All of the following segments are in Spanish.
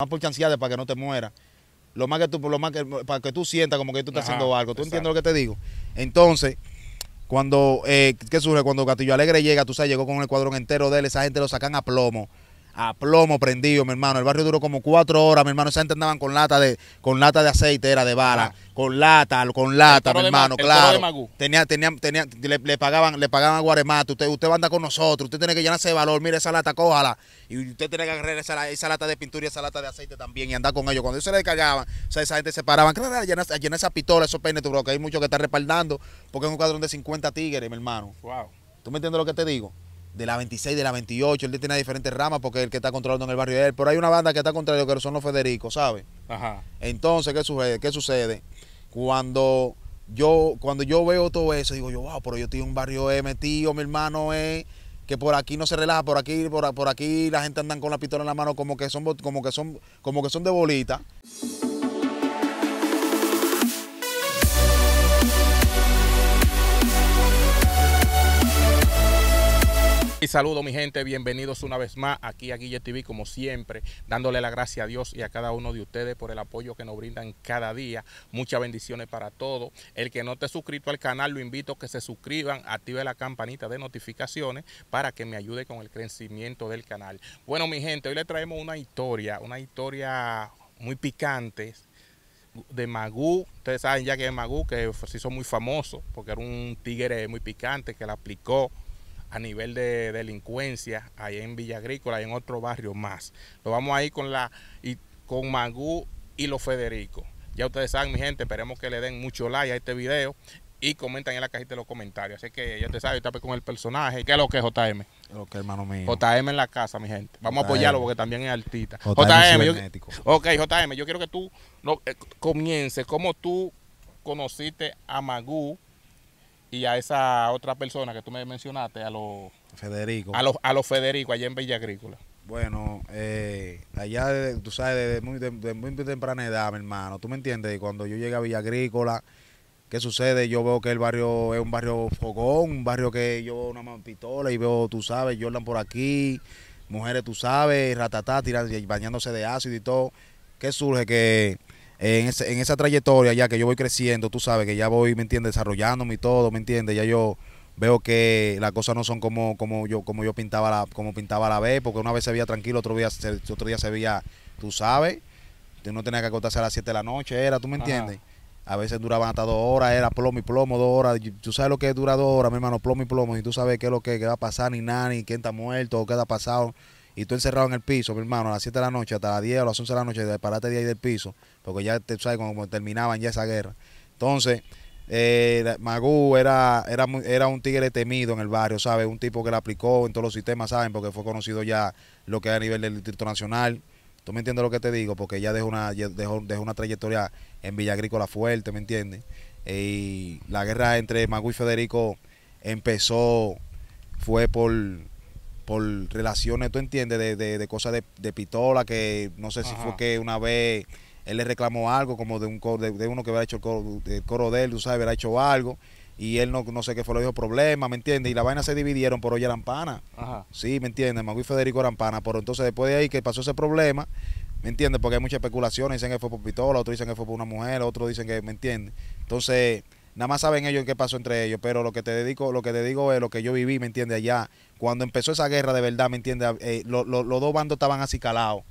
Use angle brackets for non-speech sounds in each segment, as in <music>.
más por de para que no te muera Lo más que tú, lo más que, para que tú sientas como que tú estás haciendo algo. ¿Tú entiendes lo que te digo? Entonces, cuando, eh, ¿qué surge? Cuando castillo Alegre llega, tú sabes, llegó con el cuadrón entero de él, esa gente lo sacan a plomo a plomo prendido, mi hermano. El barrio duró como cuatro horas, mi hermano. Esa gente andaban con lata de, con lata de aceite, era de bala, ah. con lata, con lata, mi hermano, claro. Tenía, tenía, tenía, le, le, pagaban, le pagaban a Guaremate, usted, usted va a andar con nosotros, usted tiene que llenarse de valor, mire esa lata, cójala. Y usted tiene que agarrar esa, lata de pintura y esa lata de aceite también y andar con ellos. Cuando ellos se le cargaban, o esa gente se paraban, claro, llenar, esa pistola, esos peines, bro, que hay muchos que están respaldando, porque es un cuadrón de 50 tigres, mi hermano. Wow. ¿Tú me entiendes lo que te digo? de la 26, de la 28, él tiene diferentes ramas porque el que está controlando en el barrio de él, pero hay una banda que está contrario que son los Federico, ¿sabes? Ajá. Entonces, ¿qué sucede? ¿Qué sucede? Cuando yo, cuando yo veo todo eso, digo yo, wow, pero yo estoy en un barrio E tío, mi hermano es eh, que por aquí no se relaja, por aquí, por, por aquí la gente anda con la pistola en la mano como que son como que son, como que son de bolita. Y saludo mi gente, bienvenidos una vez más aquí a Guille TV como siempre, dándole la gracia a Dios y a cada uno de ustedes por el apoyo que nos brindan cada día. Muchas bendiciones para todos. El que no esté suscrito al canal, lo invito a que se suscriban, active la campanita de notificaciones para que me ayude con el crecimiento del canal. Bueno mi gente, hoy le traemos una historia, una historia muy picante de Magú. Ustedes saben ya que es Magú, que se hizo muy famoso porque era un tigre muy picante que la aplicó a nivel de delincuencia ahí en Villa Agrícola y en otro barrio más. Lo vamos a ir con, la, y, con Magú y los Federico. Ya ustedes saben, mi gente, esperemos que le den mucho like a este video y comenten en la cajita de los comentarios. Así que ya te sabes, tape con el personaje. ¿Qué es lo que es JM? Lo que hermano mío. JM en la casa, mi gente. Vamos a apoyarlo porque también es artista. JM, yo, Ok, JM, yo quiero que tú no, eh, comiences. ¿Cómo tú conociste a Magú y a esa otra persona que tú me mencionaste, a los Federico. A los a Federico allá en Villa Agrícola. Bueno, eh, allá, tú sabes, desde muy, temprana edad, mi hermano, tú me entiendes, cuando yo llegué a Villa Agrícola, ¿qué sucede? Yo veo que el barrio es un barrio fogón, un barrio que yo veo una y veo, tú sabes, Jordan por aquí, mujeres, tú sabes, ratatá, tiran, bañándose de ácido y todo. ¿Qué surge? Que en, en esa trayectoria ya que yo voy creciendo, tú sabes que ya voy, ¿me entiendes? Desarrollándome y todo, ¿me entiendes? Ya yo veo que las cosas no son como, como yo como yo pintaba la como pintaba la vez porque una vez se veía tranquilo otro día se, otro día se veía tú sabes no tenía que acostarse a las 7 de la noche era tú me entiendes a veces duraban hasta dos horas era plomo y plomo dos horas tú sabes lo que dura dos horas mi hermano plomo y plomo y tú sabes qué es lo que, va a pasar ni nada ni quién está muerto qué ha pasado y tú encerrado en el piso, mi hermano, a las 7 de la noche, hasta las 10 o las 11 de la noche, de pararte de ahí del piso, porque ya te sabes como terminaban ya esa guerra. Entonces, eh, Magú era, era, era un tigre temido en el barrio, ¿sabes? Un tipo que la aplicó en todos los sistemas, ¿saben? Porque fue conocido ya lo que es a nivel del Distrito Nacional. ¿Tú me entiendes lo que te digo? Porque ya dejó una, dejó, dejó una trayectoria en Villa Agrícola fuerte, ¿me entiendes? Eh, y la guerra entre Magú y Federico empezó, fue por, por relaciones, tú entiendes, de, de, de cosas de, Pitola, que no sé si fue que una vez él le reclamó algo como de un coro, de, uno que había hecho el coro, del de él, tú sabes, había hecho algo y él no, no sé qué fue, lo dijo problema, ¿me entiendes? Y la vaina se dividieron, por olla eran Sí, ¿me entiendes? me Federico eran pero entonces después de ahí que pasó ese problema, ¿me entiendes? Porque hay muchas especulaciones, dicen que fue por pistola, otros dicen que fue por una mujer, otros dicen que, ¿me entiendes? Entonces Nada más saben ellos qué pasó entre ellos, pero lo que te dedico, lo que te digo es lo que yo viví, ¿me entiendes? Allá, cuando empezó esa guerra de verdad, ¿me entiendes? Eh, los dos bandos estaban así calados.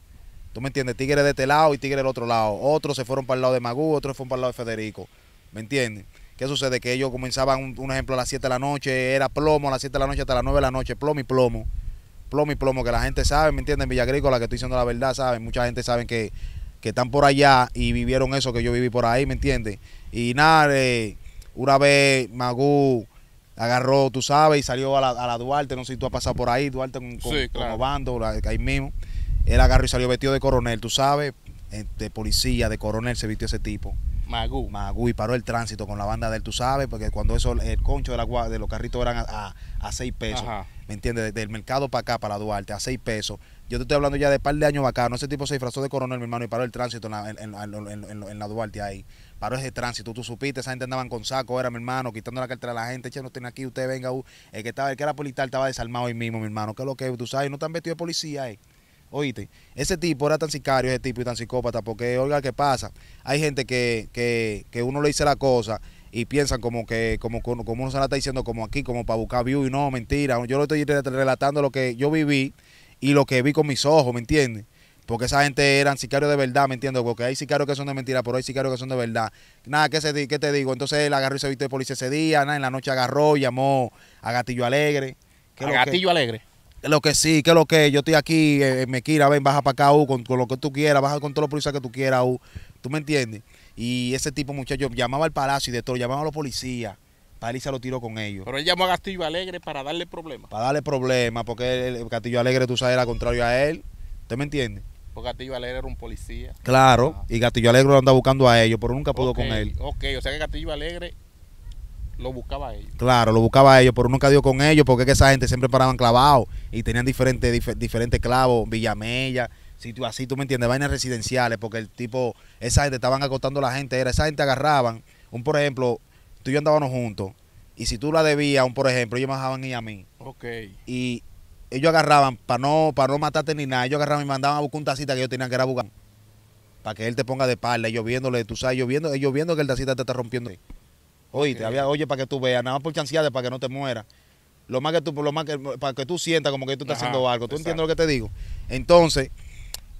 ¿Tú me entiendes? Tigres de este lado y tigres del otro lado. Otros se fueron para el lado de Magú, otros fueron para el lado de Federico. ¿Me entiendes? ¿Qué sucede? Que ellos comenzaban, un, ejemplo, a las 7 de la noche, era plomo, a las 7 de la noche hasta las 9 de la noche, plomo y plomo. Plomo y plomo, que la gente sabe, ¿me entiendes? En Villa que estoy diciendo la verdad, saben. Mucha gente sabe que, están por allá y vivieron eso que yo viví por ahí, ¿me entiendes? Y nada, eh, una vez Magú agarró, tú sabes, y salió a la, Duarte, no sé si tú has pasado por ahí, Duarte con, con, ahí mismo. Él agarró y salió vestido de coronel, tú sabes, de este, policía, de coronel se vistió ese tipo. Magú. Magú y paró el tránsito con la banda de él, tú sabes, porque cuando eso, el concho de, la, de los carritos eran a, seis pesos, ¿me entiendes? Del, mercado para acá, para la Duarte, a seis pesos. Yo te estoy hablando ya de par de años acá, no ese tipo se disfrazó de coronel, mi hermano, y paró el tránsito en, en, en la Duarte ahí. Paró ese tránsito. Tú supiste, esa gente andaban con saco, era mi hermano, quitando la cartera a la gente, che, no tiene aquí, usted venga, uh". el que estaba, el que era policial estaba desarmado y mismo, mi hermano, que lo que tú sabes, no están vestidos de policía, eh. Oíste, ese tipo era tan sicario, ese tipo y tan psicópata, porque oiga, ¿qué pasa? Hay gente que, que, que uno le dice la cosa y piensan como que como, como, uno se la está diciendo como aquí, como para buscar view y no, mentira. Yo lo estoy relatando lo que yo viví y lo que vi con mis ojos, ¿me entiendes? porque esa gente eran sicarios de verdad, ¿me entiendes? Porque hay sicarios que son de mentira, pero hay sicarios que son de verdad. Nada, ¿qué, se, qué te digo? Entonces él agarró y se de policía ese día, nada, en la noche agarró, llamó a Gatillo Alegre. ¿A lo Gatillo Alegre? lo que sí, que lo que yo estoy aquí, eh, eh, me quiera, ven, baja para acá, U, con, lo que tú quieras, baja con todos los policías que tú quieras, U. ¿Tú me entiendes? Y ese tipo, muchacho, llamaba al palacio y de todo, llamaba a los policías. Paliza lo tiró con ellos. Pero él llamó a Gatillo Alegre para darle problemas. Para darle problemas, porque Gatillo Alegre, tú sabes, era contrario a él. ¿Usted me entiendes? Porque Gatillo Alegre era un policía. Claro, y Gatillo Alegre lo andaba buscando a ellos, pero nunca pudo con él. Ok, o sea que Gatillo Alegre lo buscaba a ellos. Claro, lo buscaba a ellos, pero nunca dio con ellos porque es esa gente siempre paraban clavados y tenían diferentes, diferentes clavos, Villamella, sitio así, tú me entiendes, vainas residenciales, porque el tipo, esa gente estaban acostando a la gente, era esa gente agarraban, un por ejemplo, tú y yo andábamos juntos, y si tú la debías, un por ejemplo, ellos me dejaban ir a mí. Ok. Y ellos agarraban, para no, para no matarte ni nada, ellos agarraban y mandaban a buscar un tacita que ellos tenían que a buscar. Para que él te ponga de pala, ellos viéndole, tú sabes, ellos viendo, que el tacita te está rompiendo. Oye, te había, oye, para que tú veas, nada más por de para que no te muera. Lo más que tú, lo más que, para que tú sientas como que tú estás haciendo algo. ¿Tú entiendes lo que te digo? Entonces,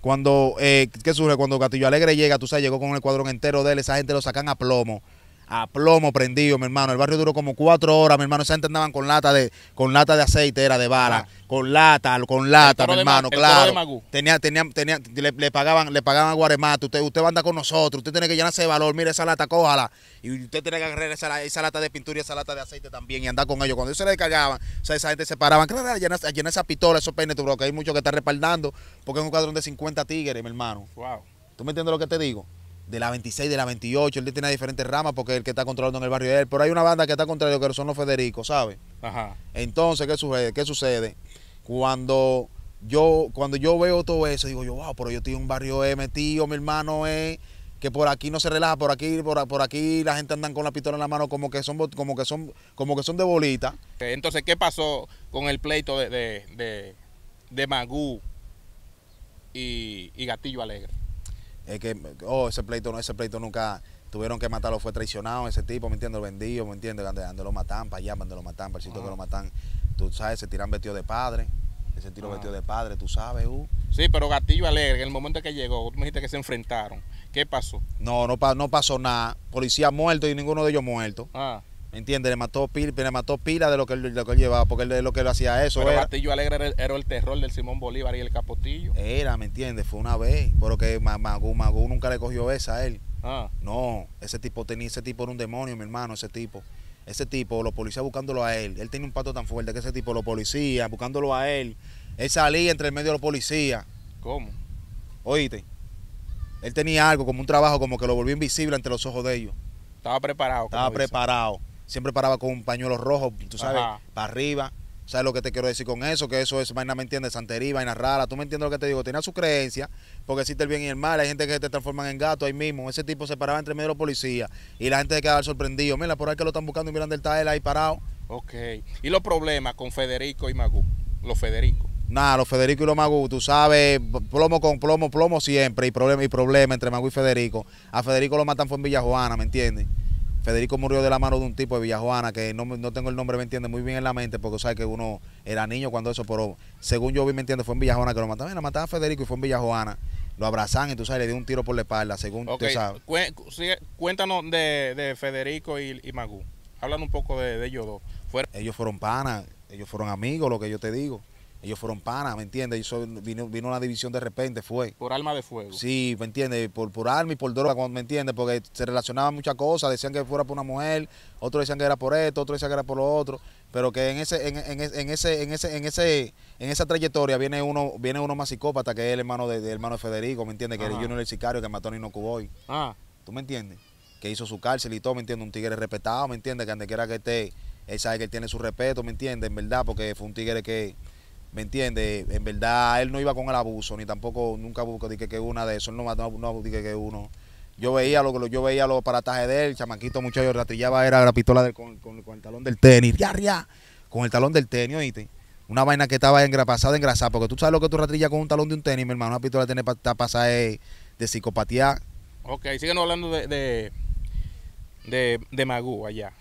cuando, eh, ¿qué surge? Cuando Castillo Alegre llega, tú sabes, llegó con el cuadrón entero de él, esa gente lo sacan a plomo a plomo prendido, mi hermano. El barrio duró como cuatro horas, mi hermano. Esa gente andaban con lata de, con lata de aceite, era de bala, ah. con lata, con lata, mi hermano, claro. Tenía, tenía, tenía, le, pagaban, le pagaban a Guaremate, usted, usted va a andar con nosotros, usted tiene que llenarse de valor, mire esa lata, cójala. Y usted tiene que agarrar esa, lata de pintura y esa lata de aceite también y andar con ellos. Cuando ellos se le cargaban, o sea, esa gente se paraban, claro, llenar, esa pistola, esos peines, bro, que hay muchos que están respaldando, porque es un cuadrón de 50 tigres, mi hermano. Wow. ¿Tú me entiendes lo que te digo? de la 26, de la 28, él tiene diferentes ramas porque el que está controlando en el barrio de él, pero hay una banda que está controlando que son los Federico, ¿sabes? Ajá. Entonces, ¿qué sucede? ¿Qué sucede? Cuando yo, cuando yo veo todo eso, digo yo, wow, pero yo estoy en un barrio E metido, mi hermano es que por aquí no se relaja, por aquí, por, por aquí la gente andan con la pistola en la mano como que son como que son, como que son de bolita. Eh, entonces, ¿qué pasó con el pleito de, de, de, Magú y Gatillo Alegre? es que, oh, ese pleito, ese pleito nunca tuvieron que matarlo, fue traicionado ese tipo, ¿me entiendo, vendido, ¿me entiendes? Donde, lo matan, para allá, donde lo matan, para el sitio que lo matan, tú sabes, se tiran vestido de padre, ese tiro vestido de padre, tú sabes, uh. Sí, pero Gatillo Alegre, en el momento que llegó, tú me dijiste que se enfrentaron. ¿Qué pasó? No, no, no pasó nada. Policía muerto y ninguno de ellos muerto. Ah. ¿Entiendes? Le mató, pil, le mató pila de lo que, lo él llevaba, porque él, lo que lo hacía eso. Pero era. Alegre era el, terror del Simón Bolívar y el Capotillo. Era, ¿me entiendes? Fue una vez, pero que Magú, Magú nunca le cogió esa a él. Ah. No, ese tipo tenía, ese tipo era un demonio, mi hermano, ese tipo. Ese tipo, los policías buscándolo a él. Él tenía un pato tan fuerte que ese tipo, los policías buscándolo a él. Él salía entre el medio de los policías. ¿Cómo? Oíste. Él tenía algo, como un trabajo, como que lo volvió invisible ante los ojos de ellos. Estaba preparado. Estaba preparado siempre paraba con un pañuelo rojo, tú sabes, para arriba. ¿Sabes lo que te quiero decir con eso? Que eso es vaina, ¿me entiendes? Santería, vaina rara. ¿Tú me entiendes lo que te digo? Tenía su creencia, porque existe el bien y el mal. Hay gente que te transforman en gato ahí mismo. Ese tipo se paraba entre medio de los policías y la gente se quedaba sorprendido. Mira, por ahí que lo están buscando y miran el tal, ahí parado. Ok. ¿Y los problemas con Federico y Magú? Los Federico. Nada, los Federico y los Magú, tú sabes, plomo con plomo, plomo siempre. Y problema y problema entre Magú y Federico. A Federico lo matan fue en Villajuana, ¿me entiendes? Federico murió de la mano de un tipo de Villajuana, que no, no tengo el nombre, me entiende muy bien en la mente, porque sabe que uno era niño cuando eso, pero según yo vi, me entiende, fue en Villajuana que lo mataron. Mira, mataron a Federico y fue en Villajuana. Lo abrazan y tú sabes, le dio un tiro por la espalda, según tú sabes. cuéntanos de, Federico y, Magú. hablando un poco de, ellos dos. Ellos fueron panas, ellos fueron amigos, lo que yo te digo. Ellos fueron panas, ¿me entiendes? Eso vino, vino una división de repente, fue. Por alma de fuego. Sí, ¿me entiendes? Por, por arma y por droga, ¿me entiendes? Porque se relacionaban muchas cosas. Decían que fuera por una mujer, otros decían que era por esto, otros decían que era por lo otro. Pero que en ese, en, en, en ese, en ese, en ese, en esa trayectoria viene uno, viene uno más psicópata que es el hermano de, hermano Federico, ¿me entiendes? Que era Junior el sicario que mató a Nino Cuboy. Ah. ¿Tú me entiendes? Que hizo su cárcel y todo, ¿me entiendes? Un tigre respetado, ¿me entiendes? Que donde quiera que esté, él sabe que él tiene su respeto, ¿me entiendes? En verdad, porque fue un tigre que ¿Me entiendes? En verdad, él no iba con el abuso, ni tampoco nunca busco que, que una de eso. no, no, que uno. Yo veía lo que yo veía los paratajes de él, el chamaquito muchacho ratillaba era la pistola con, el talón del tenis, ya, ya, con el talón del tenis, oíste. Una vaina que estaba engra, engrasada, porque tú sabes lo que tú ratillas con un talón de un tenis, mi hermano, una pistola tiene para pasar eh, de, psicopatía. Ok, siguen hablando de, de, de, Magú allá.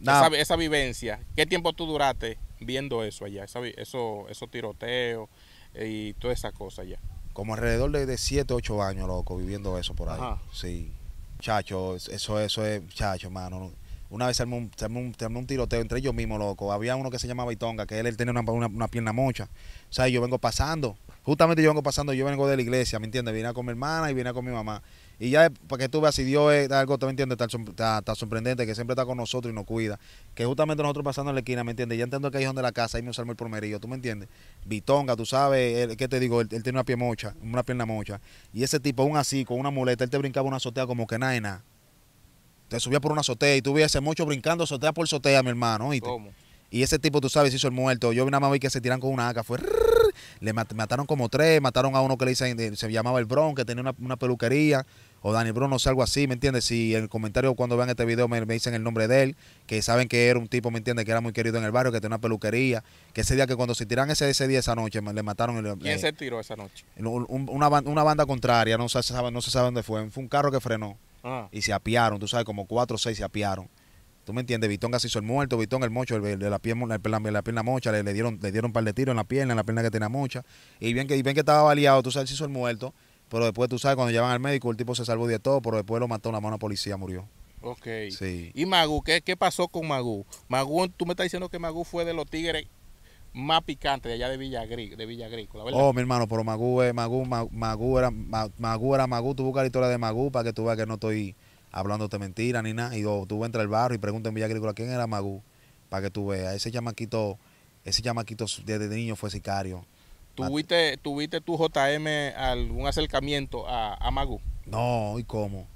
Esa, esa vivencia, ¿qué tiempo tú duraste? viendo eso allá, ¿sabes? Eso, esos tiroteos eh, y toda esa cosa allá. Como alrededor de 7, 8 años, loco, viviendo eso por ahí. Sí. Chacho, eso, eso es, chacho, hermano. Una vez se un, tiroteo entre ellos mismos, loco. Había uno que se llamaba Itonga, que él, tenía una, una pierna mocha. O sea, yo vengo pasando Justamente yo vengo pasando, yo vengo de la iglesia, ¿me entiendes? Vine con mi hermana y vine con mi mamá. Y ya para que tú veas si Dios es algo, me entiendes? Está, sorprendente, que siempre está con nosotros y nos cuida. Que justamente nosotros pasando en la esquina, ¿me entiendes? Ya entiendo que hay de la casa, ahí me usamos el yo ¿tú me entiendes? Bitonga, tú sabes, ¿qué te digo? Él, tiene una pie mocha, una pierna mocha. Y ese tipo, un así, con una muleta, él te brincaba una azotea como que nada, nada. Te subía por una azotea y tú veías ese mocho brincando azotea por azotea, mi hermano, ¿Cómo? Y ese tipo, tú sabes, hizo el muerto. Yo una mamá y que se tiran con una haca, fue... Le mataron como tres, mataron a uno que le dicen, se llamaba el Bron, que tenía una, peluquería, o Daniel Bron, o sé, algo así, ¿me entiendes? Si en el comentario cuando vean este video me, dicen el nombre de él, que saben que era un tipo, ¿me entiendes? Que era muy querido en el barrio, que tenía una peluquería, que ese día que cuando se tiran ese, ese día, esa noche, le mataron. el. ¿Quién eh, se tiró esa noche? una, banda contraria, no se, sabe, no se sabe dónde fue, fue un carro que frenó. Ah. Y se apiaron, tú sabes, como cuatro o seis se apiaron ¿Tú me entiendes? Vitón se hizo el muerto, Vitón el mocho, de la, pierna, la, mocha, le, dieron, le dieron un par de tiros en la pierna, en la pierna que tenía mocha. Y bien que, bien que estaba baleado, tú sabes, se hizo el muerto. Pero después, tú sabes, cuando llevan al médico, el tipo se salvó de todo, pero después lo mató una mano policía, murió. Ok. Sí. ¿Y Magu? ¿qué, ¿Qué pasó con Magu? Magu, tú me estás diciendo que Magu fue de los tigres más picantes de allá de Villa, Agrícola, de Villa Agrícola, ¿verdad? Oh, mi hermano, pero Magú, Magú, magu era, Magú era Magú. Tú buscas la historia de magu para que tú veas que no estoy hablándote mentira ni nada. Y oh, tú entras al barrio y preguntas en Villa Agrícola quién era Magú, para que tú veas. Ese chamaquito, ese chamaquito desde niño fue sicario. ¿Tuviste, ah. ¿Tuviste tu JM algún acercamiento a, a Magú? No, ¿y cómo?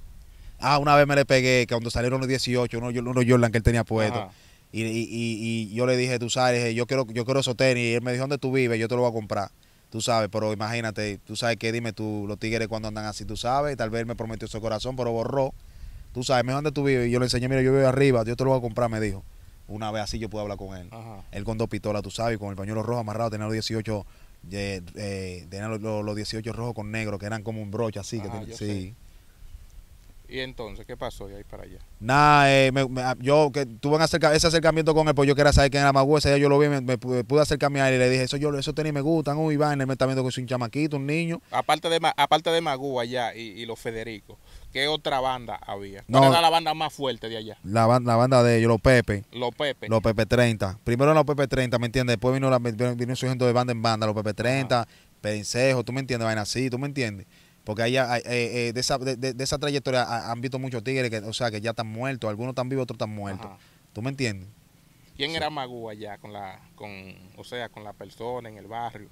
Ah, una vez me le pegué, que cuando salieron los 18, uno, uno Jordan que él tenía puesto. Y, yo le dije, tú sabes, yo quiero, yo quiero esos tenis. Y él me dijo, ¿dónde tú vives? Yo te lo voy a comprar. Tú sabes, pero imagínate, tú sabes que dime tú, los tigres cuando andan así, tú sabes. Tal vez me prometió su corazón, pero borró tú sabes, dónde tu tú vives. Y yo le enseñé, mira, yo vivo arriba, yo te lo voy a comprar, me dijo. Una vez así yo pude hablar con él. Él con dos pistolas, tú sabes, con el pañuelo rojo amarrado, tenía los 18, eh, eh, tenía los, 18 rojos con negro, que eran como un broche así. que sí. ¿Y entonces qué pasó de ahí para allá? Nada, eh, ah, yo que tuve ese acercamiento con él, pues yo quería saber quién era más ese yo lo vi, me, pude, acercar a él y le dije, eso yo eso tenis me gustan, uy, Iván, me está viendo que es un chamaquito, un niño. Aparte de aparte de Magú allá y, los Federico ¿qué otra banda había? ¿Cuál era la banda más fuerte de allá? La, la banda de ellos, los Pepe. Los Pepe. Los Pepe 30. Primero los Pepe 30, ¿me entiendes? Después vino, la, vino, de banda en banda, los Pepe 30, ah. Pensejo, tú me entiendes, vaina así, tú me entiendes porque allá eh, eh, de, esa, de, esa trayectoria han visto muchos tigres, que, o sea, que ya están muertos, algunos están vivos, otros están muertos. ¿Tú me entiendes? ¿Quién era Magú allá con la, con, o sea, con la persona en el barrio?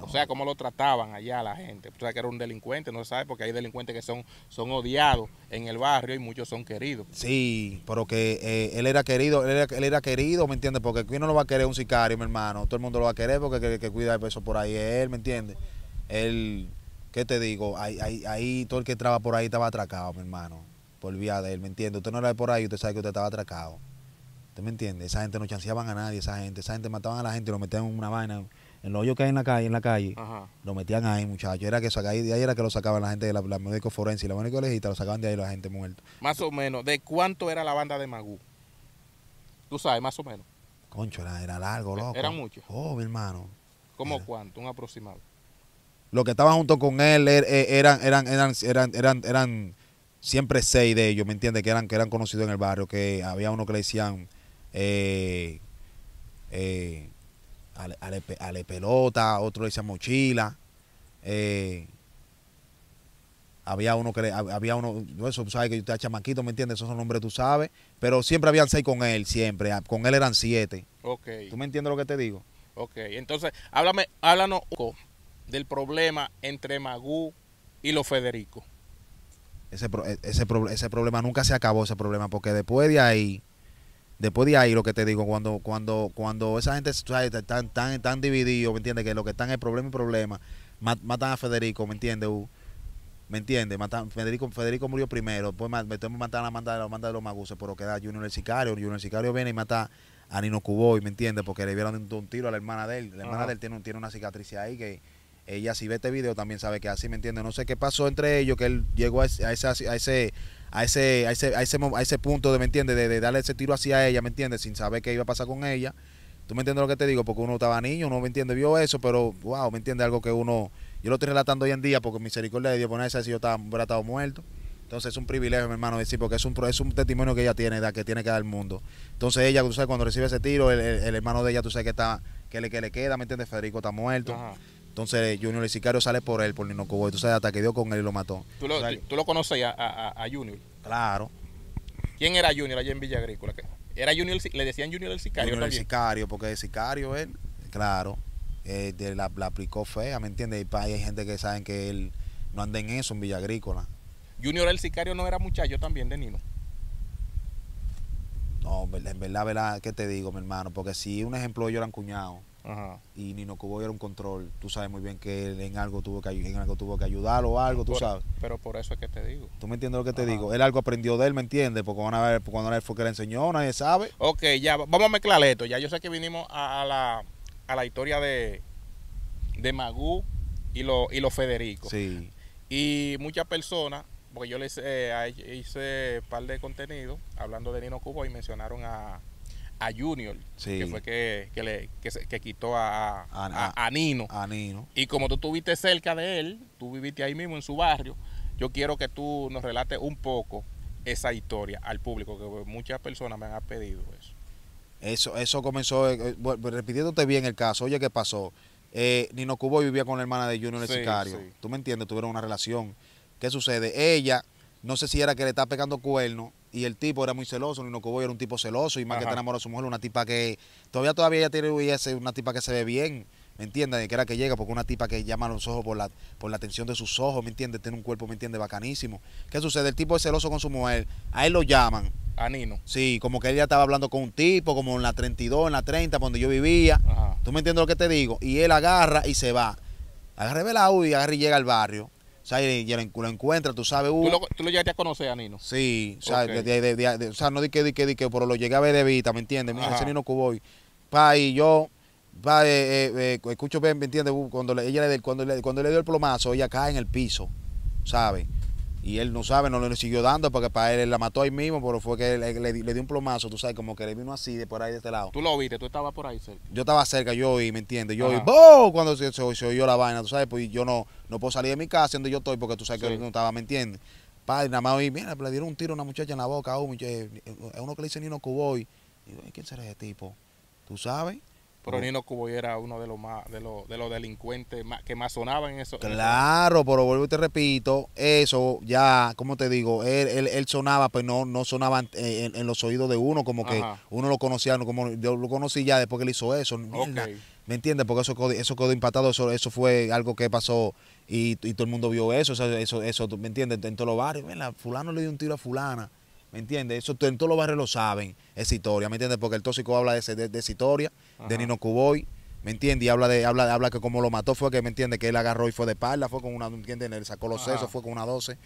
O sea, cómo lo trataban allá la gente. O sea, que era un delincuente, no se sabe, porque hay delincuentes que son, son odiados en el barrio y muchos son queridos. Sí, pero que eh, él era querido, él era, querido, ¿me entiendes? Porque quién no lo va a querer un sicario, mi hermano. Todo el mundo lo va a querer porque que, que cuida eso por ahí él, ¿me entiendes? Él ¿qué te digo? Ahí, ahí, ahí todo el que entraba por ahí estaba atracado, mi hermano. Por vía de él, ¿me entiendes? Usted no era por ahí, usted sabe que usted estaba atracado. ¿Usted me entiende? Esa gente no chanceaban a nadie, esa gente. Esa gente mataban a la gente y lo metían en una vaina. En los hoyos que hay en la calle, en la calle, lo metían ahí, muchachos. Era que ahí, de ahí era que lo sacaban la gente de la, médico forense y la médico legista, lo sacaban de ahí la gente muerta. Más o menos, ¿de cuánto era la banda de Magú? Tú sabes, más o menos. Concho, era, largo, loco. Era mucho. Oh, mi hermano. ¿Cómo cuánto? Un aproximado. Los que estaban junto con él er, eh, eran, eran, eran, eran, siempre seis de ellos, ¿me entiendes? Que eran, que eran conocidos en el barrio, que había uno que le decían eh, eh, pelota, otro le decían mochila. Eh, había uno que le, había uno, eso tú sabes que yo estaba chamaquito, ¿me entiendes? Esos son nombres tú sabes, pero siempre habían seis con él, siempre, ah, con él eran siete. ¿Tú me entiendes lo que te digo? Ok, entonces, háblame, háblanos del problema entre Magú y los Federico. Ese, e, ese, ese problema nunca se acabó, ese problema, porque después de ahí, después de ahí lo que te digo, cuando cuando cuando esa gente está tan, tan, tan ¿me entiendes? Que lo que están es problema y problema, matan a Federico, ¿me entiendes? Uh, ¿Me entiendes? Federico, Federico murió primero, después que matar a la manda, de, la Magú de los lo pero queda Junior el sicario, Junior el sicario viene y mata a Nino Cuboy, ¿me entiendes? Porque le vieron un, tiro a la hermana de él, la hermana de él tiene, tiene una cicatriz ahí que ella si ve este video también sabe que así, ¿me entiende No sé qué pasó entre ellos, que él llegó a ese, a ese, a ese, a ese, a ese, a ese, punto de, ¿me entiende De, darle ese tiro hacia ella, ¿me entiende Sin saber qué iba a pasar con ella. ¿Tú me entiendes lo que te digo? Porque uno estaba niño, uno me entiende, vio eso, pero wow, me entiende algo que uno. Yo lo estoy relatando hoy en día porque misericordia de Dios, poner esa si yo estaba, hubiera muerto. Entonces es un privilegio, mi hermano, decir, porque es un, es un testimonio que ella tiene, que tiene que dar el mundo. Entonces ella, tú sabes, cuando recibe ese tiro, el, hermano de ella, tú sabes que está, que le, que le queda, ¿me entiende Federico está muerto. Entonces eh, Junior el sicario sale por él, por Nino y Tú sabes, hasta que dio con él y lo mató. ¿Tú lo, conoces a, Junior? Claro. ¿Quién era Junior allá en Villa Agrícola? ¿Era Junior, le decían Junior el sicario Junior el sicario, porque el sicario él, claro, eh, de la, aplicó fea, ¿me entiendes? Y hay gente que saben que él no anda en eso en Villa Agrícola. Junior el sicario no era muchacho también de Nino. No, en verdad, verdad, ¿qué te digo, mi hermano? Porque si un ejemplo, ellos eran cuñados y Nino Cubo era un control. Tú sabes muy bien que él en algo tuvo que, en algo tuvo que ayudar o algo, tú sabes. Pero por eso es que te digo. ¿Tú me entiendes lo que te digo? Él algo aprendió de él, ¿me entiendes? Porque van a ver cuando él fue que le enseñó, nadie sabe. Ok, ya, vamos a mezclar esto. Ya yo sé que vinimos a, la, a la historia de, de Magú y lo y los Federico. Sí. Y muchas personas, porque yo les hice un eh, par de contenido hablando de Nino Cubo y mencionaron a a Junior, que fue que, le, que, quitó a, a, Nino. Y como tú estuviste cerca de él, tú viviste ahí mismo en su barrio, yo quiero que tú nos relates un poco esa historia al público, que muchas personas me han pedido eso. Eso, eso comenzó, eh, eh, repitiéndote bien el caso, oye, ¿qué pasó? Eh, Nino Cubo vivía con la hermana de Junior el sicario. ¿Tú me entiendes? Tuvieron una relación. ¿Qué sucede? Ella, no sé si era que le está pegando cuernos y el tipo era muy celoso, Nino Coboy era un tipo celoso y más que te su mujer, una tipa que todavía todavía ella tiene una tipa que se ve bien, ¿me entiendes? De que era que llega, porque una tipa que llama los ojos por la, por la atención de sus ojos, ¿me entiendes? Tiene un cuerpo, ¿me entiendes? Bacanísimo. ¿Qué sucede? El tipo es celoso con su mujer, a él lo llaman. A Nino. Sí, como que él ya estaba hablando con un tipo, como en la 32, en la 30, donde yo vivía. ¿Tú me entiendes lo que te digo? Y él agarra y se va. Agarra el y agarra y llega al barrio. O sea, y, lo encuentra, tú sabes. ¿Tú, uh. lo, ¿Tú, lo, llegaste a conocer a Nino. Sí, o sea, no di que, di que, di que, pero lo llegué a ver de vista, ¿me entiendes? Mira, ese Nino Cuboy. Pa, y yo, pa, eh, eh, eh escucho, ¿me entiendes? Uh, cuando, ella le, cuando, le, cuando le dio el plomazo, ella cae en el piso, ¿sabes? y él no sabe, no le siguió dando porque para él, la mató ahí mismo, pero fue que le, le, dio un plomazo, tú sabes, como que le vino así de por ahí de este lado. Tú lo viste, tú estabas por ahí cerca. Yo estaba cerca, yo oí, ¿me entiendes? Yo oí, cuando se, oyó la vaina, tú sabes, pues yo no, no puedo salir de mi casa donde yo estoy porque tú sabes que que no estaba, ¿me entiendes? Padre, nada más oí, mira, le dieron un tiro a una muchacha en la boca a, un, eh, eh, eh, uno que le dice Nino Cuboy. Digo, ¿quién será ese tipo? ¿Tú sabes? Pero Nino Cubo era uno de los más de los, de los delincuentes que más sonaban en eso. Claro, pero vuelvo y te repito, eso ya, como te digo, él, él, sonaba, pero no, no sonaba en, los oídos de uno, como que uno lo conocía, como yo lo conocí ya después que él hizo eso. ¿Me entiendes? Porque eso, eso quedó impactado, eso, eso fue algo que pasó y, todo el mundo vio eso, eso, eso, ¿me entiendes? En todos los barrios, fulano le dio un tiro a fulana ¿Me entiendes? Eso en todos los barrios lo saben, es historia, ¿me entiendes? Porque el tóxico habla de, de, esa historia, de Nino Cuboy, ¿me entiendes? Y habla de, habla, habla que como lo mató fue que, ¿me entiendes? Que él agarró y fue de parla, fue con una, ¿me entiendes? Le sacó los sesos, fue con una 12,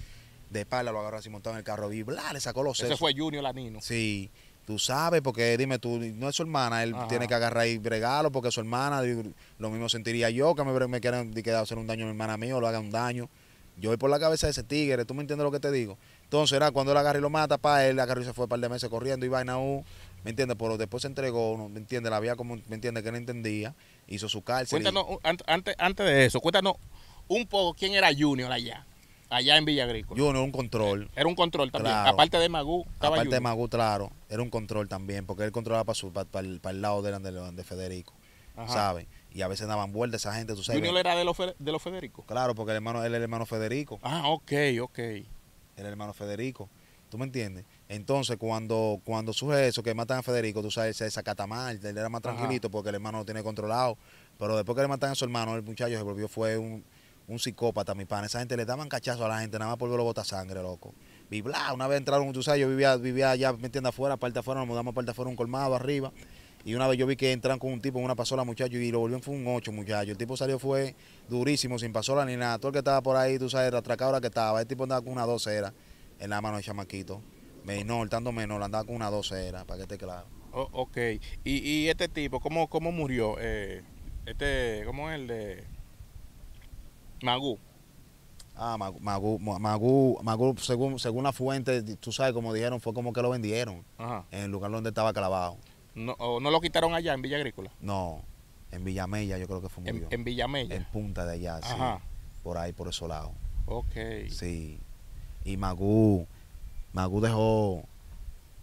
de espalda lo agarró así montado en el carro y bla, le sacó los sesos. Ese fue Junior Nino. Sí. Tú sabes, porque dime, tú no es su hermana, él tiene que agarrar y regalo porque su hermana, lo mismo sentiría yo, que me, me quieran hacer un daño a mi hermana mío o lo haga un daño. Yo voy por la cabeza de ese tigre, ¿tú me entiendes lo que te digo? Entonces era cuando el agarró lo mata, para él la y se fue un par de meses corriendo y vaina U, uh, ¿me entiendes? Pero después se entregó, ¿me entiendes? La vía como, ¿me entiendes? Que no entendía, hizo su cárcel. Cuéntanos, antes, antes de eso, cuéntanos un poco quién era Junior allá, allá en Villa Agrícola. Junior, un control. Era un control también, aparte de Magú. Estaba aparte de Magú, claro, era un control también, porque él controlaba para, el, lado de, de, Federico, ¿sabes? y a veces daban vuelta esa gente, tú sabes. Junior era de los de Federico. Claro, porque el hermano, él era el hermano Federico. Ah, ok, ok el hermano Federico. ¿Tú me entiendes? Entonces, cuando, cuando surge eso, que matan a Federico, tú sabes, se desacata mal, él era más tranquilito porque el hermano lo tiene controlado. Pero después que le matan a su hermano, el muchacho se volvió, fue un, un psicópata, mi pan Esa gente le daban cachazo a la gente, nada más por verlo bota sangre, loco. Y bla, una vez entraron, tú sabes, yo vivía, vivía allá, me entiendes, afuera, parte afuera, nos mudamos parte afuera, un colmado arriba. Y una vez yo vi que entran con un tipo en una pasola, muchacho, y lo volvieron, fue un ocho muchacho. El tipo salió, fue durísimo, sin pasola ni nada. Todo el que estaba por ahí, tú sabes, atracado ahora que estaba. El tipo andaba con una 12 en la mano de chamaquito. Menor, tanto menor, andaba con una 12 para que esté claro. ok. ¿Y, este tipo, cómo, cómo murió? Eh, este, ¿cómo es el de Magú? Ah, Magú, Magú, Magú, según, según la fuente, tú sabes, como dijeron, fue como que lo vendieron en el lugar donde estaba clavado. No, no lo quitaron allá en Villa Agrícola? No, en Villamella yo creo que fue en, Villamella. En Punta de allá, sí. Por ahí, por esos lado Ok. Sí. Y Magú, Magú dejó,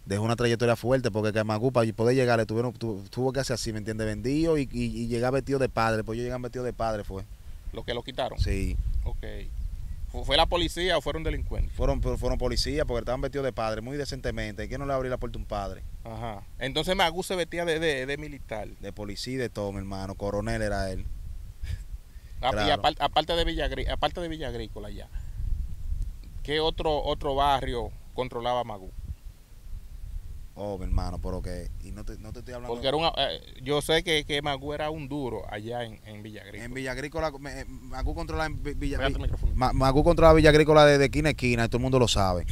dejó una trayectoria fuerte porque que Magú para poder llegar tuvieron, tuvo que hacer así, ¿me entiendes? Vendido y, y, vestido de padre, pues yo llegan vestido de padre fue. ¿Lo que lo quitaron? Sí. Ok. ¿Fue la policía o fueron delincuentes? Fueron, fueron policías porque estaban vestidos de padre, muy decentemente. ¿Quién no le abría la puerta a un padre? Ajá. Entonces Magu se vestía de, de, militar. De policía de todo, mi hermano. Coronel era él. <laughs> Ah, y aparte, de Villa, de Agrícola ya, ¿qué otro, otro barrio controlaba Magu Oh, mi hermano, pero que. Y no te, no te estoy hablando. Porque era eh, yo sé que, que Magú era un duro allá en, en Villagrícola. En Villagrícola, eh, Magú controla en Villa, Villagrícola desde esquina a esquina, todo el mundo lo sabe.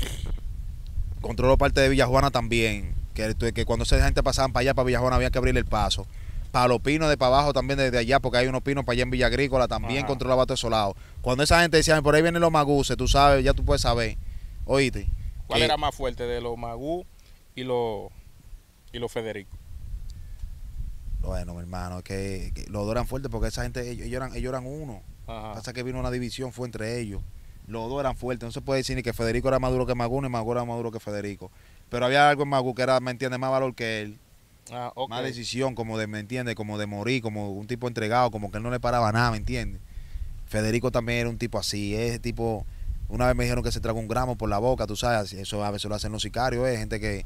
Controló parte de Villajuana también. Que, que cuando esa gente pasaba para allá, para Villajuana, había que abrirle el paso. Para los pinos de para abajo también desde allá, porque hay unos pinos para allá en Villagrícola, también controlaba todo eso lados. Cuando esa gente decía, por ahí vienen los maguses, tú sabes, ya tú puedes saber. Oíste. ¿Cuál era más fuerte de los magú y los y lo Federico. Bueno, mi hermano, es que, los dos eran fuertes porque esa gente, ellos, eran, ellos uno. Hasta Pasa que vino una división, fue entre ellos. Los dos eran fuertes. No se puede decir ni que Federico era más duro que Maguno ni Magu era más duro que Federico. Pero había algo en Magu que era, me entiende, más valor que él. Ah, Más decisión, como de, me entiende, como de morir, como un tipo entregado, como que él no le paraba nada, ¿me entiende? Federico también era un tipo así, es tipo una vez me dijeron que se traga un gramo por la boca, tú sabes, eso a veces lo hacen los sicarios, eh, gente que,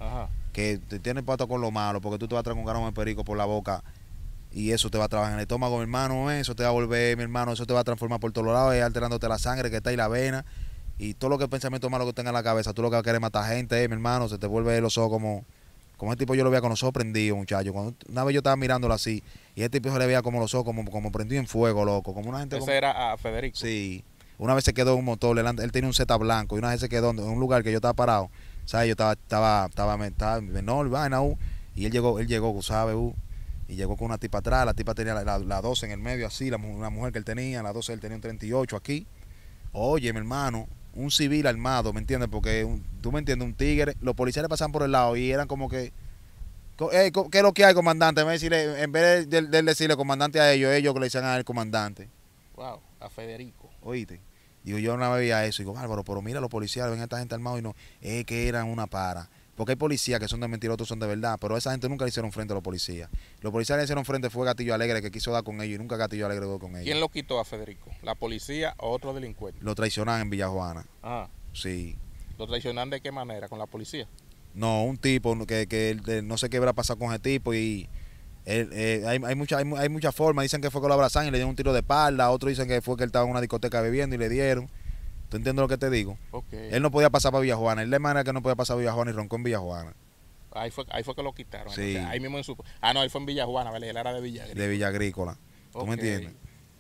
que te tiene pato con lo malo, porque tú te vas a tragar un gramo de perico por la boca y eso te va a trabajar en el estómago, mi hermano, eh, eso te va a volver, mi hermano, eso te va a transformar por todos lados, es eh, alterándote la sangre que está ahí, la vena y todo lo que pensamiento malo que tenga en la cabeza, tú lo que vas a querer matar gente, mi hermano, se te vuelve los ojos como, como este tipo yo lo veía con los ojos prendidos, muchacho. una vez yo estaba mirándolo así, y este tipo se le veía como los ojos, como, como prendido en fuego, loco. Como una gente. Ese era a Federico. Sí. Una vez se quedó un motor, él, tenía un Z blanco, y una vez se quedó en un lugar que yo estaba parado, ¿sabes? Yo estaba, estaba, estaba, menor, vaina, uh, y él llegó, él llegó, ¿sabes? Uh, y llegó con una tipa atrás, la tipa tenía la, 12 en el medio así, la, una mujer que él tenía, la 12 él tenía un 38 aquí. Oye, mi hermano, un civil armado, ¿me entiendes? Porque tú me entiendes, un tigre, los policías le pasaban por el lado y eran como que... ¿Qué es lo que hay, comandante? En vez de decirle, de, decirle comandante a ellos, ellos le decían al comandante. Wow, a Federico. Oíste. Y yo no veía eso. Digo, bárbaro, pero mira, los policías ven a esta gente armada y no, es que eran una para. Porque hay policías que son de mentira, otros son de verdad, pero esa gente nunca le hicieron frente a los policías. Los policías le hicieron frente fue Gatillo Alegre, que quiso dar con ellos y nunca Gatillo Alegre dio con ellos. ¿Quién lo quitó a Federico? ¿La policía o otro delincuente? Lo traicionan en Villajuana. Ah. Sí. ¿Lo traicionan de qué manera? ¿Con la policía? No, un tipo que, que, no sé qué habrá pasado con ese tipo y eh, eh, hay, hay, mucha, hay, hay muchas formas. Dicen que fue con la abrazan y le dieron un tiro de espalda. Otros dicen que fue que él estaba en una discoteca bebiendo y le dieron. ¿Tú entiendes lo que te digo? Él no podía pasar para Villajuana. Él le manera que no podía pasar para Villajuana y roncó en Villajuana. Ahí fue, ahí fue que lo quitaron. ahí mismo en su. Ah, no, él fue en Villajuana, ¿vale? Él era de Villagrícola. De Villagrícola. ¿Tú me entiendes?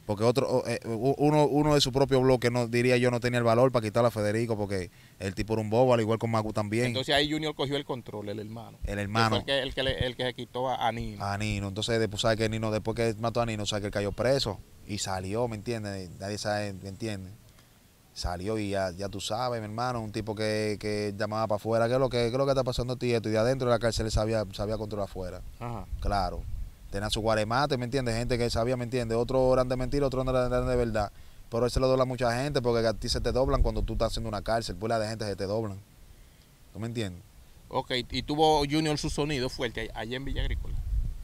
porque otro eh, uno, uno de su propio bloque no diría yo no tenía el valor para quitar a Federico porque el tipo era un bobo al igual con Magu también entonces ahí Junior cogió el control el hermano el hermano el que, el, que el que se quitó a, Nino a Nino entonces después pues, que Nino después que mató a Nino sabe que cayó preso y salió me entiendes nadie sabe me entiende salió y ya, ya tú sabes mi hermano un tipo que, que llamaba para afuera qué es lo que que está pasando a ti y de adentro de la cárcel sabía sabía controlar afuera Ajá. claro Tenía su guaremate, ¿me entiendes? Gente que sabía, ¿me entiendes? Otro eran de mentira, Otro eran de verdad. Pero eso lo dobla mucha gente porque a ti se te doblan cuando tú estás haciendo una cárcel. Pues la de gente se te doblan. ¿Tú me entiendes? Ok, y tuvo Junior su sonido fuerte allá en Villa Agrícola.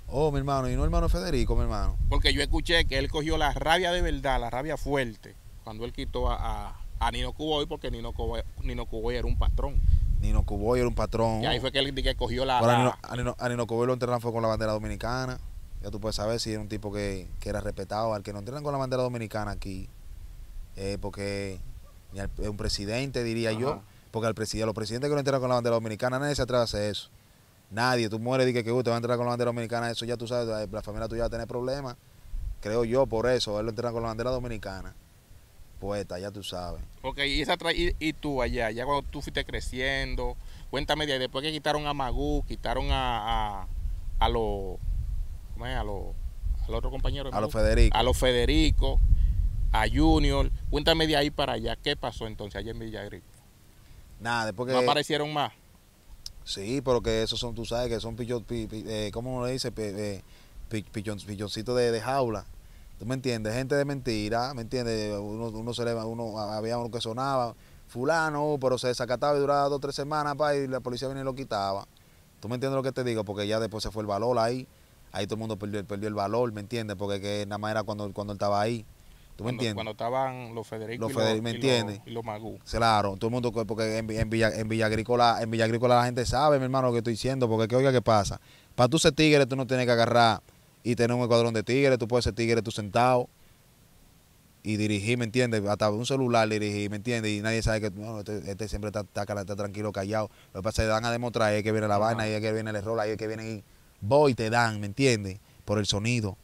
Oh, mi hermano, y no hermano Federico, mi hermano. Porque yo escuché que él cogió la rabia de verdad, la rabia fuerte, cuando él quitó a, a, Nino Cuboy, porque Nino Cuboy, era un patrón. Nino Cuboy era un patrón. Y ahí fue que él que cogió la. a Nino, Cuboy lo enterran fue con la bandera dominicana ya tú puedes saber si era un tipo que, era respetado, al que no entrenan con la bandera dominicana aquí, porque es un presidente, diría yo, porque al presidente, los presidentes que no entrenan con la bandera dominicana, nadie se atreve a hacer eso. Nadie, tú mueres y dices que uh, te va a entrar con la bandera dominicana, eso ya tú sabes, la, familia tuya va a tener problemas, creo yo, por eso, él lo entra con la bandera dominicana. Poeta, ya tú sabes. Ok, y, y, tú allá, ya cuando tú fuiste creciendo, cuéntame de después que quitaron a Magú, quitaron a los a los al otro compañero. A los Federico. A los Federico, a Junior. Cuéntame de ahí para allá. ¿Qué pasó entonces allá en Agrícola? Nada, después que... ¿No aparecieron más? Sí, porque que esos son, tú sabes, que son como eh, ¿cómo le dice? Eh, pichon, pichoncitos de, jaula. ¿Tú me entiendes? Gente de mentira, ¿me entiendes? Uno, uno se uno, había uno que sonaba, fulano, pero se desacataba y duraba dos o tres semanas, pa, y la policía venía y lo quitaba. ¿Tú me entiendes lo que te digo? Porque ya después se fue el balón ahí ahí todo el mundo perdió, perdió el valor, ¿me entiendes? Porque que nada más era cuando, cuando él estaba ahí. ¿Tú me entiendes? Cuando estaban los Federico, y, los, ¿me Y Claro, todo el mundo, porque en, en, Villa, en, la gente sabe, mi hermano, lo que estoy diciendo, porque oiga, ¿qué pasa? Para tú ser tigre, tú no tienes que agarrar y tener un escuadrón de tigres, tú puedes ser tigre tú sentado y dirigir, ¿me entiendes? Hasta un celular dirigir, ¿me entiendes? Y nadie sabe que este, este, siempre está, está, tranquilo, callado. Lo que pasa es que dan a demostrar, ahí es que viene la vaina, ahí es que viene el error, ahí es que vienen voy te dan, ¿me entiendes? Por el sonido.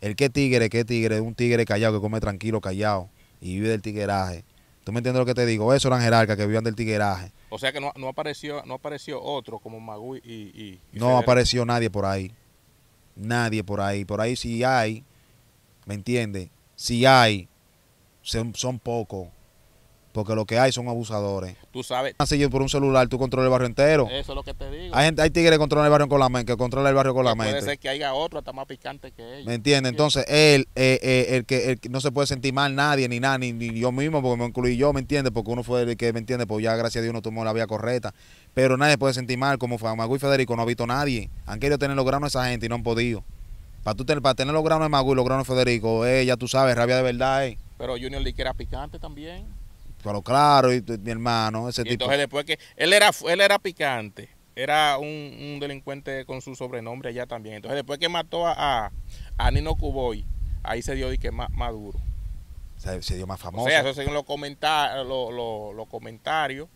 El que tigre, que tigre, un tigre callado que come tranquilo, callado y vive del tigueraje. ¿Tú me entiendes lo que te digo? Eso eran jerarcas que vivían del tigueraje. O sea que no, no, apareció, no apareció otro como Magui y, No apareció nadie por ahí. Nadie por ahí. Por ahí si hay, ¿me entiendes? Si hay, son, son pocos porque lo que hay son abusadores. Tú sabes. Así yo por un celular tú controlas el barrio entero. Eso es lo que te digo. Hay, gente, hay tigres que controlan el barrio con la mente, que controla el barrio con la mente. Puede ser que haya otro hasta más picante que ellos. ¿Me entiendes? Entonces, él, eh, eh, el que no se puede sentir mal nadie, ni nada, ni, yo mismo, porque me incluí yo, ¿me entiendes? Porque uno fue el que, ¿me entiende? Pues ya, gracias a Dios, uno tomó la vía correcta. Pero nadie puede sentir mal, como Magui y Federico no ha visto nadie. Han querido tener los granos esa gente y no han podido. Para, tú, para tener los granos de Magui y los granos de Federico, ella eh, ya tú sabes, rabia de verdad, Pero Junior Lee que era picante también claro, y mi hermano, ese tipo. Entonces después que él era, él era picante, era un, delincuente con su sobrenombre allá también. Entonces después que mató a, Nino Cuboy, ahí se dio y que más, más duro. Se, dio más famoso. O sea, eso según los, comentar, los, comentarios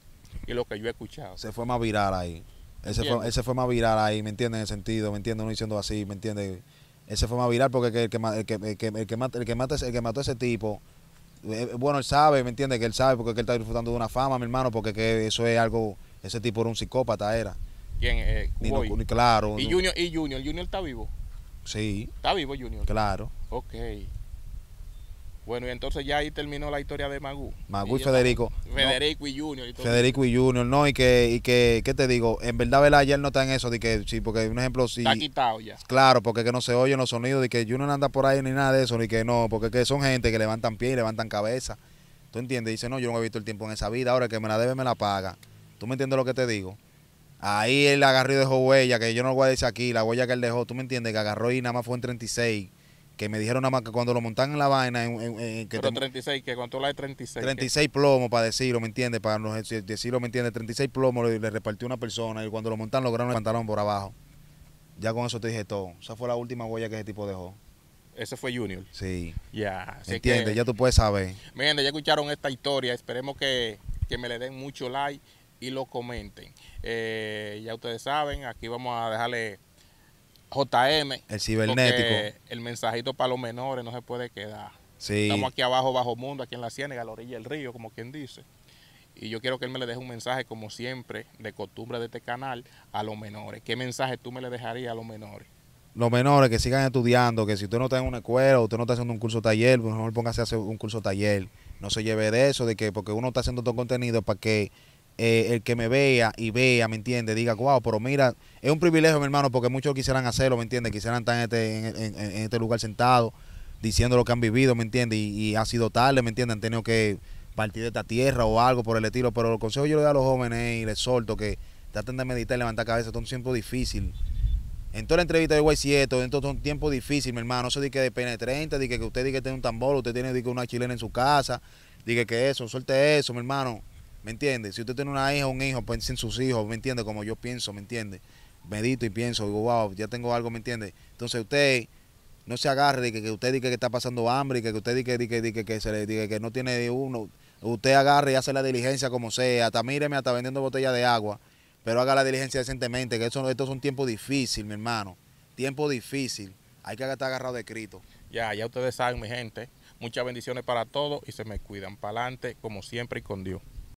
y lo que yo he escuchado. Se fue más viral ahí. Ese fue, ese fue, más viral ahí, ¿me entienden En el sentido, ¿me entienden No diciendo así, ¿me entiendes? Ese fue más viral porque el que, el que, el que, el que, mató, el que mató ese tipo eh, bueno, él sabe, ¿me entiende? Que él sabe porque él está disfrutando de una fama, mi hermano, porque que eso es algo, ese tipo era un psicópata, era. ¿Quién? Eh, claro. ¿Y, Junior, ¿Y Junior? ¿Junior está vivo? Sí. ¿Está vivo Junior? Claro. Ok. Bueno, y entonces ya ahí terminó la historia de Magú. Magú y, Federico. Federico y Junior. Federico y Junior, no, y que, y que, ¿qué te digo? En verdad, ¿verdad? Ayer no está en eso, de que, sí, porque un ejemplo, sí. Está quitado ya. Claro, porque que no se oyen los sonidos, de que Junior no anda por ahí ni nada de eso, ni que no, porque que son gente que levantan pie y levantan cabeza. ¿Tú entiendes? Dice, no, yo no he visto el tiempo en esa vida, ahora que me la debe, me la paga. ¿Tú me entiendes lo que te digo? Ahí él agarró y dejó huella, que yo no lo voy a decir aquí, la huella que él dejó, ¿tú me entiendes? Que agarró y nada más fue en 36 que me dijeron nada más que cuando lo montan en la vaina. En, que 36, que cuando la de 36. 36 plomo plomos, para decirlo, ¿me entiendes? Para no, decirlo, ¿me entiendes? 36 plomos le, le, repartió una persona y cuando lo montan lograron el pantalón por abajo. Ya con eso te dije todo. Esa fue la última huella que ese tipo dejó. Ese fue Junior. Sí. Ya. Entiende, ya tú puedes saber. Miren, ya escucharon esta historia. Esperemos que, me le den mucho like y lo comenten. Eh, ya ustedes saben, aquí vamos a dejarle JM. El cibernético. El mensajito para los menores no se puede quedar. Estamos aquí abajo, bajo mundo, aquí en la Ciénaga, a la orilla del río, como quien dice. Y yo quiero que él me le deje un mensaje, como siempre, de costumbre de este canal, a los menores. ¿Qué mensaje tú me le dejarías a los menores? Los menores que sigan estudiando, que si tú no está en una escuela, usted no está haciendo un curso taller, pues mejor póngase a hacer un curso taller. No se lleve de eso, de que porque uno está haciendo todo contenido para que eh, el que me vea y vea, ¿me entiende? Diga, wow, pero mira, es un privilegio, mi hermano, porque muchos quisieran hacerlo, ¿me entiende? Quisieran estar en este, este lugar sentado, diciendo lo que han vivido, ¿me entiende? Y, ha sido tarde, ¿me entiende? Han tenido que partir de esta tierra o algo por el estilo, pero el consejo yo le doy a los jóvenes y les solto que traten de meditar y levantar cabeza, son un tiempo difícil. En toda la entrevista de Guay7, en todo un tiempo difícil, mi hermano. No se diga de PN30, diga que usted diga que tiene un tambor, usted tiene una chilena en su casa, diga que eso, suelte eso, mi hermano ¿Me entiende? Si usted tiene una hija o un hijo, pues, sin sus hijos, ¿me entiende? Como yo pienso, ¿me entiende? Medito y pienso, digo, wow, ya tengo algo, ¿me entiende? Entonces usted no se agarre de que, usted diga que está pasando hambre que, usted diga que, que, que, se le diga que no tiene uno. Usted agarre y hace la diligencia como sea, hasta míreme, hasta vendiendo botella de agua, pero haga la diligencia decentemente, que eso, esto es un tiempo difícil, mi hermano. Tiempo difícil. Hay que estar agarrado de Cristo. Ya, ya ustedes saben, mi gente. Muchas bendiciones para todos y se me cuidan. Para adelante, como siempre, y con Dios.